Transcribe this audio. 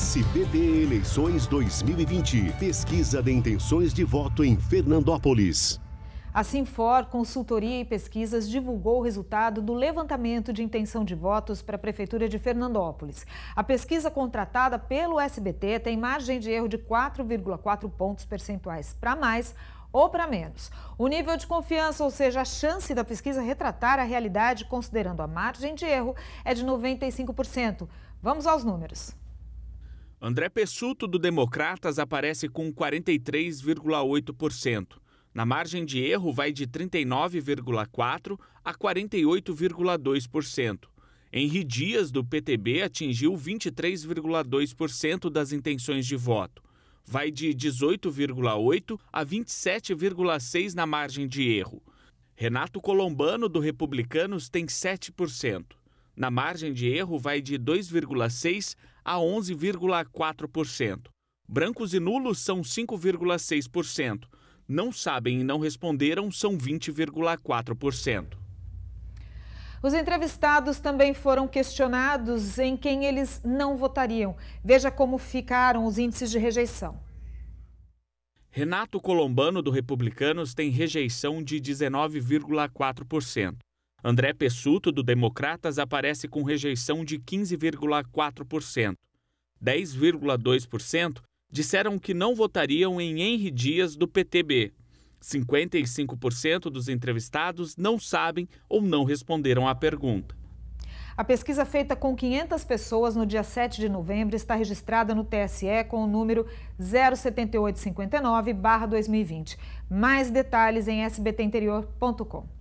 SBT Eleições 2020. Pesquisa de intenções de voto em Fernandópolis. A Simfor Consultoria e Pesquisas divulgou o resultado do levantamento de intenção de votos para a Prefeitura de Fernandópolis. A pesquisa contratada pelo SBT tem margem de erro de 4,4 pontos percentuais para mais ou para menos. O nível de confiança, ou seja, a chance da pesquisa retratar a realidade considerando a margem de erro, é de 95%. Vamos aos números. André Pessuto, do Democratas, aparece com 43,8%. Na margem de erro, vai de 39,4% a 48,2%. Henri Dias, do PTB, atingiu 23,2% das intenções de voto. Vai de 18,8% a 27,6% na margem de erro. Renato Colombano, do Republicanos, tem 7%. Na margem de erro vai de 2,6% a 11,4%. Brancos e nulos são 5,6%. Não sabem e não responderam são 20,4%. Os entrevistados também foram questionados em quem eles não votariam. Veja como ficaram os índices de rejeição. Renato Colombano, do Republicanos, tem rejeição de 19,4%. André Pessuto, do Democratas, aparece com rejeição de 15,4%. 10,2% disseram que não votariam em Henry Dias, do PTB. 55% dos entrevistados não sabem ou não responderam à pergunta. A pesquisa feita com 500 pessoas no dia 7 de novembro está registrada no TSE com o número 07859-2020. Mais detalhes em sbtinterior.com.